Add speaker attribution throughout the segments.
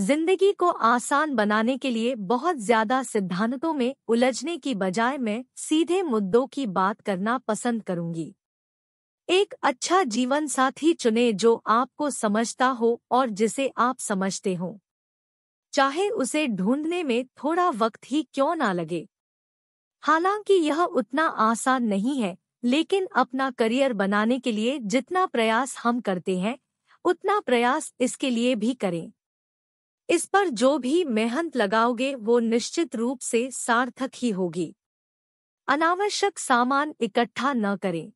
Speaker 1: जिंदगी को आसान बनाने के लिए बहुत ज्यादा सिद्धांतों में उलझने की बजाय मैं सीधे मुद्दों की बात करना पसंद करूंगी एक अच्छा जीवन साथी चुने जो आपको समझता हो और जिसे आप समझते हो चाहे उसे ढूंढने में थोड़ा वक्त ही क्यों ना लगे हालांकि यह उतना आसान नहीं है लेकिन अपना करियर बनाने के लिए जितना प्रयास हम करते हैं उतना प्रयास इसके लिए भी करें इस पर जो भी मेहनत लगाओगे वो निश्चित रूप से सार्थक ही होगी अनावश्यक सामान इकट्ठा न करें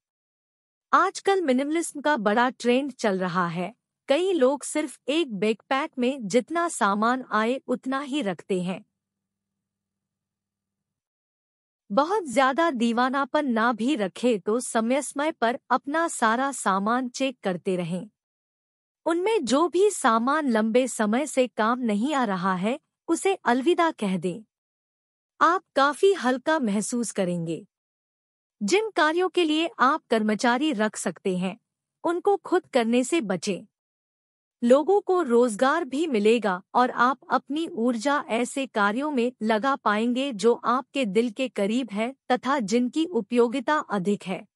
Speaker 1: आजकल मिनिमलिज्म का बड़ा ट्रेंड चल रहा है कई लोग सिर्फ एक बैकपैक में जितना सामान आए उतना ही रखते हैं बहुत ज्यादा दीवानापन ना भी रखे तो समय समय पर अपना सारा सामान चेक करते रहें उनमें जो भी सामान लंबे समय से काम नहीं आ रहा है उसे अलविदा कह दें आप काफी हल्का महसूस करेंगे जिन कार्यों के लिए आप कर्मचारी रख सकते हैं उनको खुद करने से बचें लोगों को रोजगार भी मिलेगा और आप अपनी ऊर्जा ऐसे कार्यों में लगा पाएंगे जो आपके दिल के करीब है तथा जिनकी उपयोगिता अधिक है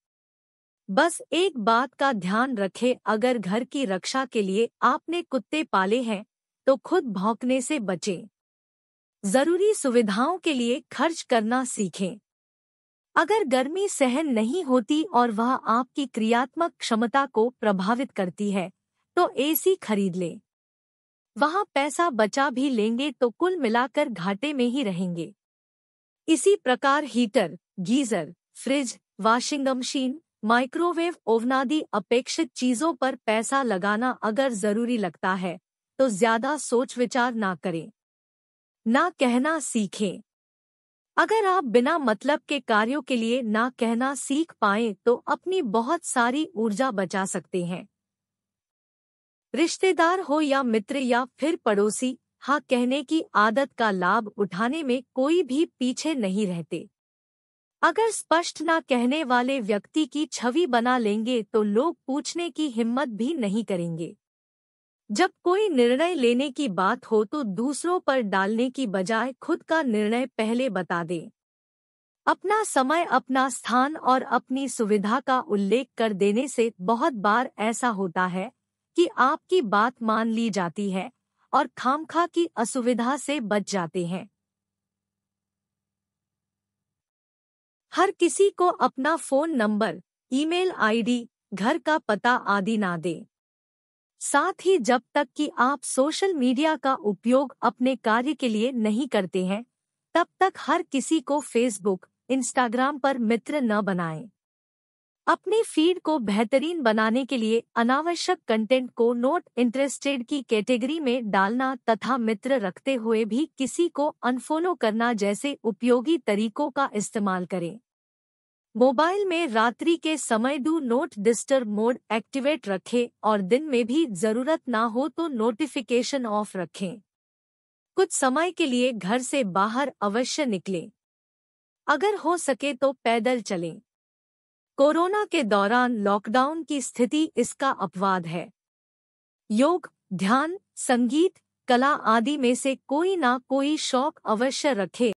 Speaker 1: बस एक बात का ध्यान रखें अगर घर की रक्षा के लिए आपने कुत्ते पाले हैं तो खुद भौंकने से बचें जरूरी सुविधाओं के लिए खर्च करना सीखें अगर गर्मी सहन नहीं होती और वह आपकी क्रियात्मक क्षमता को प्रभावित करती है तो एसी खरीद लें वहां पैसा बचा भी लेंगे तो कुल मिलाकर घाटे में ही रहेंगे इसी प्रकार heater geyser fridge washing machine microwave ओवनादि अपेक्षित चीजों पर पैसा लगाना अगर जरूरी लगता है तो ज्यादा सोच विचार ना करें ना कहना सीखें अगर आप बिना मतलब के कार्यों के लिए ना कहना सीख पाए तो अपनी बहुत सारी ऊर्जा बचा सकते हैं रिश्तेदार हो या मित्र या फिर पड़ोसी हाँ कहने की आदत का लाभ उठाने में कोई भी पीछे नहीं रहते अगर स्पष्ट न कहने वाले व्यक्ति की छवि बना लेंगे तो लोग पूछने की हिम्मत भी नहीं करेंगे जब कोई निर्णय लेने की बात हो तो दूसरों पर डालने की बजाय खुद का निर्णय पहले बता दें अपना समय अपना स्थान और अपनी सुविधा का उल्लेख कर देने से बहुत बार ऐसा होता है कि आपकी बात मान ली जाती है और खामखा की असुविधा से बच जाते हैं हर किसी को अपना फोन नंबर ईमेल आईडी, घर का पता आदि ना दें साथ ही जब तक कि आप सोशल मीडिया का उपयोग अपने कार्य के लिए नहीं करते हैं तब तक हर किसी को फेसबुक इंस्टाग्राम पर मित्र न बनाएं अपनी फीड को बेहतरीन बनाने के लिए अनावश्यक कंटेंट को नोट इंटरेस्टेड की कैटेगरी में डालना तथा मित्र रखते हुए भी किसी को अनफॉलो करना जैसे उपयोगी तरीकों का इस्तेमाल करें मोबाइल में रात्रि के समय do not disturb mode activate रखें और दिन में भी जरूरत ना हो तो नोटिफिकेशन ऑफ रखें कुछ समय के लिए घर से बाहर अवश्य निकलें अगर हो सके तो पैदल चलें कोरोना के दौरान लॉकडाउन की स्थिति इसका अपवाद है योग ध्यान संगीत कला आदि में से कोई ना कोई शौक अवश्य रखे